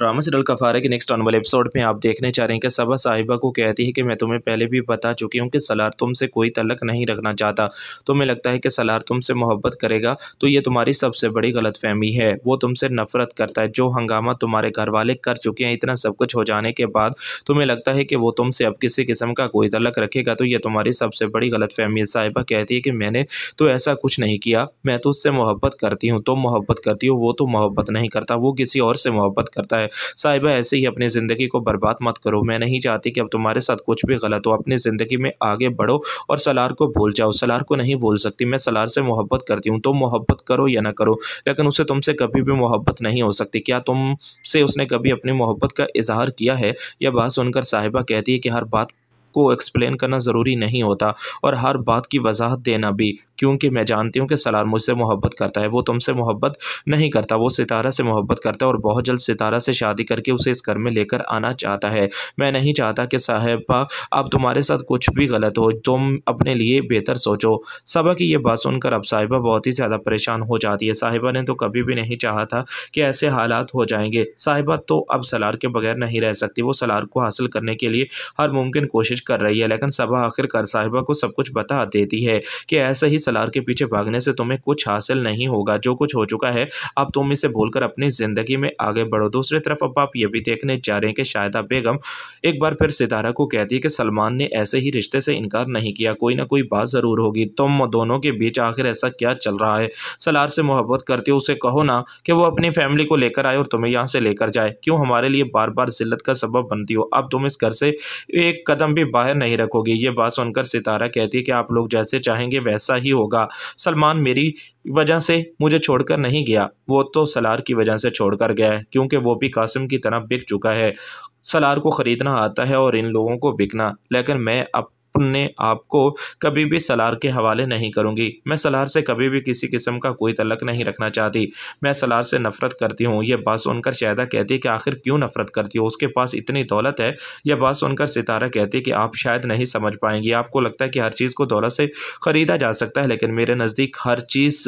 drama serial कफारे के next आने वाले एपिसोड में आप देखने चाह रहे हैं कि सबा साहिबा को कहती है कि मैं तुम्हें पहले भी बता चुकी हूँ कि सलार तुमसे कोई तलक नहीं रखना चाहता तुम्हें तो लगता है कि सलार तुमसे मोहब्बत करेगा तो ये तुम्हारी सबसे बड़ी गलत फहमी है वो तुमसे नफरत करता है जो हंगामा तुम्हारे घर वाले कर चुके हैं इतना सब कुछ हो जाने के बाद तुम्हें लगता है कि वो तुमसे अब किसी किस्म का कोई तलक रखेगा तो ये तुम्हारी सबसे बड़ी फहमी है साहिबा कहती है कि मैंने तो ऐसा कुछ नहीं किया मैं तो उससे मोहब्बत करती हूँ तुम तो मोहब्बत करती हो वो तो मोहब्बत नहीं करता वो किसी और से मोहब्बत करता है साहिबा ऐसे ही अपनी ज़िंदगी को बर्बाद मत करो मैं नहीं चाहती कि अब तुम्हारे साथ कुछ भी गलत हो अपनी ज़िंदगी में आगे बढ़ो और सलार को भूल जाओ सलार को नहीं भूल सकती मैं सलार से मोहब्बत करती हूँ तुम तो मोहब्बत करो या ना करो लेकिन उसे तुमसे कभी भी मोहब्बत नहीं हो सकती क्या तुमसे उसने कभी अपनी मोहब्बत का इजहार किया है यह बात सुनकर साहिबा कहती है कि हर बात को एक्सप्लेन करना ज़रूरी नहीं होता और हर बात की वजाहत देना भी क्योंकि मैं जानती हूँ कि सलार मुझसे मोहब्बत करता है वो तुमसे मोहब्बत नहीं करता वो सितारा से मोहब्बत करता है और बहुत जल्द सितारा से शादी करके उसे इस घर में लेकर आना चाहता है मैं नहीं चाहता कि साहिबा अब तुम्हारे साथ कुछ भी गलत हो तुम अपने लिए बेहतर सोचो सबा की यह बात सुनकर अब साहिबा बहुत ही ज़्यादा परेशान हो जाती है साहिबा ने तो कभी भी नहीं चाहा था कि ऐसे हालात हो जाएंगे साहिबा तो अब सलार के बगैर नहीं रह सकती वो सलार को हासिल करने के लिए हर मुमकिन कोशिश कोशिश कर रही है लेकिन सबा आखिरकार साहिबा को सब कुछ बता देती है कि ऐसे ही सलार के पीछे भागने से तुम्हें कुछ हासिल नहीं होगा जो कुछ हो चुका है अब तुम इसे भूलकर अपनी ज़िंदगी में आगे बढ़ो दूसरी तरफ अब आप ये भी देखने जा रहे हैं कि शायदा बेगम एक बार फिर सितारा को कहती है कि सलमान ने ऐसे ही रिश्ते से इनकार नहीं किया कोई ना कोई बात ज़रूर होगी तुम दोनों के बीच आखिर ऐसा क्या चल रहा है सलार से मोहब्बत करते हो उसे कहो ना कि वो अपनी फैमिली को लेकर आए और तुम्हें यहाँ से लेकर जाए क्यों हमारे लिए बार बार जिल्लत का सबब बनती हो अब तुम इस घर से एक कदम भी बाहर नहीं रखोगे ये बात सुनकर सितारा कहती है कि आप लोग जैसे चाहेंगे वैसा ही होगा सलमान मेरी वजह से मुझे छोड़कर नहीं गया वो तो सलार की वजह से छोड़कर गया है क्योंकि वो भी कासिम की तरह बिक चुका है सलार को ख़रीदना आता है और इन लोगों को बिकना लेकिन मैं अपने आप को कभी भी सलार के हवाले नहीं करूंगी मैं सलार से कभी भी किसी किस्म का कोई तलक नहीं रखना चाहती मैं सलार से नफ़रत करती हूँ यह बात सुनकर शायदा कहती है कि आखिर क्यों नफ़रत करती हो उसके पास इतनी दौलत है यह बात सुनकर सितारा कहती है कि आप शायद नहीं समझ पाएंगी आपको लगता है कि हर चीज़ को दौलत से ख़रीदा जा सकता है लेकिन मेरे नज़दीक हर चीज़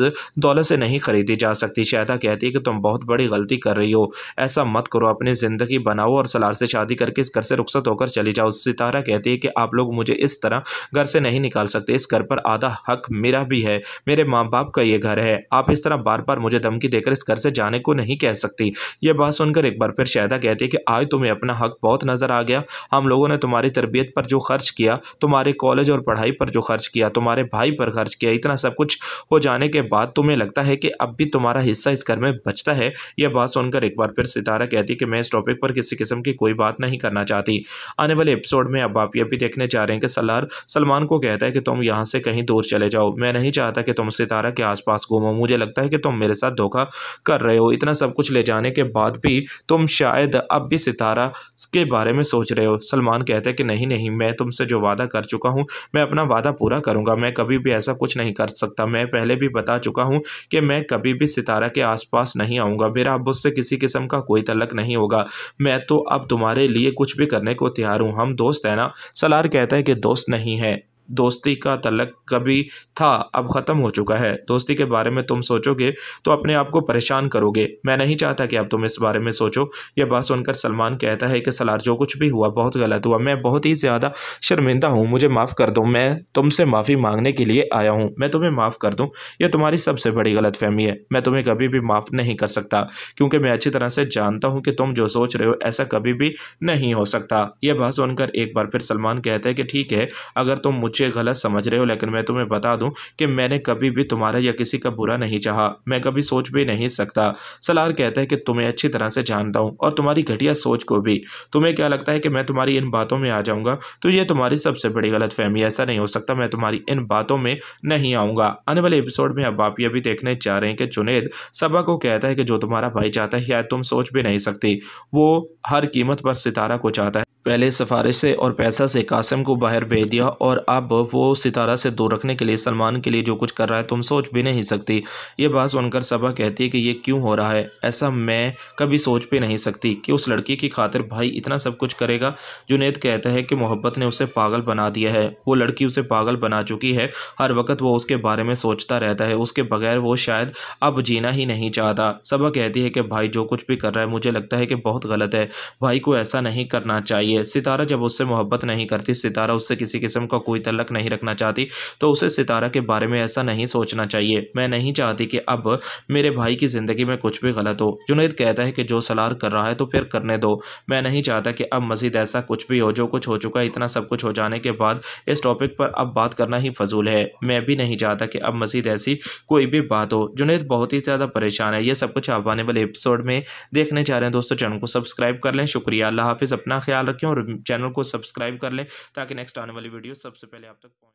दौलत से नहीं ख़रीदी जा सकती शायदा कहती है कि तुम बहुत बड़ी गलती कर रही हो ऐसा मत करो अपनी ज़िंदगी बनाओ और सलार से शादी करके इस घर से रुखसत होकर चली जाओ सितारा कहती है कि आप लोग मुझे इस तरह घर से नहीं निकाल सकते इस घर पर आधा हक मेरा भी है मेरे माँ बाप का ये घर है आप इस तरह बार बार मुझे धमकी देकर इस घर से जाने को नहीं कह सकती ये बात सुनकर एक बार फिर शायदा कहती है कि आज तुम्हें अपना हक बहुत नज़र आ गया हम लोगों ने तुम्हारी तरबियत पर जो खर्च किया तुम्हारे कॉलेज और पढ़ाई पर जो खर्च किया तुम्हारे भाई पर खर्च किया इतना सब कुछ हो जाने के बाद तुम्हें लगता है कि अब भी तुम्हारा हिस्सा इस घर में बचता है यह बात सुनकर एक बार फिर सितारा कहती है कि मैं इस टॉपिक पर किसी किस्म की कोई कोई बात नहीं करना चाहती आने वाले एपिसोड में अब आप ये भी देखने जा रहे हैं कि सलार सलमान को कहता है कि तुम यहाँ से कहीं दूर चले जाओ मैं नहीं चाहता कि तुम सितारा के आसपास घूमो मुझे लगता है कि तुम मेरे साथ धोखा कर रहे हो इतना सब कुछ ले जाने के बाद भी तुम शायद अब भी सितारा के बारे में सोच रहे हो सलमान कहते हैं कि नहीं नहीं मैं तुमसे जो वादा कर चुका हूँ मैं अपना वादा पूरा करूँगा मैं कभी भी ऐसा कुछ नहीं कर सकता मैं पहले भी बता चुका हूँ कि मैं कभी भी सितारा के आसपास नहीं आऊँगा मेरा अब उससे किसी किस्म का कोई तलक नहीं होगा मैं तो अब तुम तुम्हारे लिए कुछ भी करने को तैयार हूँ हम दोस्त है ना सलार कहता है कि दोस्त नहीं है दोस्ती का तलक कभी था अब ख़त्म हो चुका है दोस्ती के बारे में तुम सोचोगे तो अपने आप को परेशान करोगे मैं नहीं चाहता कि अब तुम इस बारे में सोचो यह बात सुनकर सलमान कहता है कि सलार जो कुछ भी हुआ बहुत गलत हुआ मैं बहुत ही ज़्यादा शर्मिंदा हूँ मुझे माफ़ कर दो मैं तुमसे माफ़ी मांगने के लिए आया हूँ मैं तुम्हें माफ़ कर दूँ यह तुम्हारी सबसे बड़ी गलत फहमी है मैं तुम्हें कभी भी माफ़ नहीं कर सकता क्योंकि मैं अच्छी तरह से जानता हूँ कि तुम जो सोच रहे हो ऐसा कभी भी नहीं हो सकता यह बात सुनकर एक बार फिर सलमान कहते हैं कि ठीक है अगर तुम मुझे गलत समझ रहे हो लेकिन मैं तुम्हें बता दूं कि मैंने कभी भी तुम्हारा या किसी का बुरा नहीं चाहा मैं कभी सोच भी नहीं सकता सलार कहता है कि तुम्हें अच्छी तरह से जानता हूँ और तुम्हारी घटिया सोच को भी तुम्हें क्या लगता है कि मैं तुम्हारी इन बातों में आ जाऊँगा तो ये तुम्हारी सबसे बड़ी गलत फहमी ऐसा नहीं हो सकता मैं तुम्हारी इन बातों में नहीं आऊँगा आने वाले एपिसोड में अब आप ये भी देखने जा रहे हैं कि जुनेद सबा को कहता है कि जो तुम्हारा भाई चाहता है या तुम सोच भी नहीं सकती वो हर कीमत पर सितारा को चाहता है पहले सफारे से और पैसा से कासिम को बाहर भेज दिया और अब वो सितारा से दूर रखने के लिए सलमान के लिए जो कुछ कर रहा है तुम सोच भी नहीं सकती ये बात सुनकर सबा कहती है कि ये क्यों हो रहा है ऐसा मैं कभी सोच भी नहीं सकती कि उस लड़की की खातिर भाई इतना सब कुछ करेगा जुनेद कहता है कि मोहब्बत ने उसे पागल बना दिया है वो लड़की उसे पागल बना चुकी है हर वक्त वो उसके बारे में सोचता रहता है उसके बगैर वो शायद अब जीना ही नहीं चाहता सबा कहती है कि भाई जो कुछ भी कर रहा है मुझे लगता है कि बहुत गलत है भाई को ऐसा नहीं करना चाहिए है सितारा जब उससे मोहब्बत नहीं करती सितारा उससे किसी किस्म का कोई तलक नहीं रखना चाहती तो उसे सितारा के बारे में ऐसा नहीं सोचना चाहिए मैं नहीं चाहती कि अब मेरे भाई की ज़िंदगी में कुछ भी गलत हो जुनेद कहता है कि जो सलार कर रहा है तो फिर करने दो मैं नहीं चाहता कि अब मज़ीद ऐसा कुछ भी हो जो कुछ हो चुका इतना सब कुछ हो जाने के बाद इस टॉपिक पर अब बात करना ही फजूल है मैं भी नहीं चाहता कि अब मज़ीद ऐसी कोई भी बात हो जुनेद बहुत ही ज़्यादा परेशान है ये सब कुछ आप आने वाले एपिसोड में देखने जा रहे हैं दोस्तों चैनल को सब्सक्राइब कर लें शुक्रिया अल्लाह हाफिज़ अपना ख्याल रखें रखें और चैनल को सब्सक्राइब कर लें ताकि नेक्स्ट आने वाली वीडियो सबसे पहले आप तक पहुँच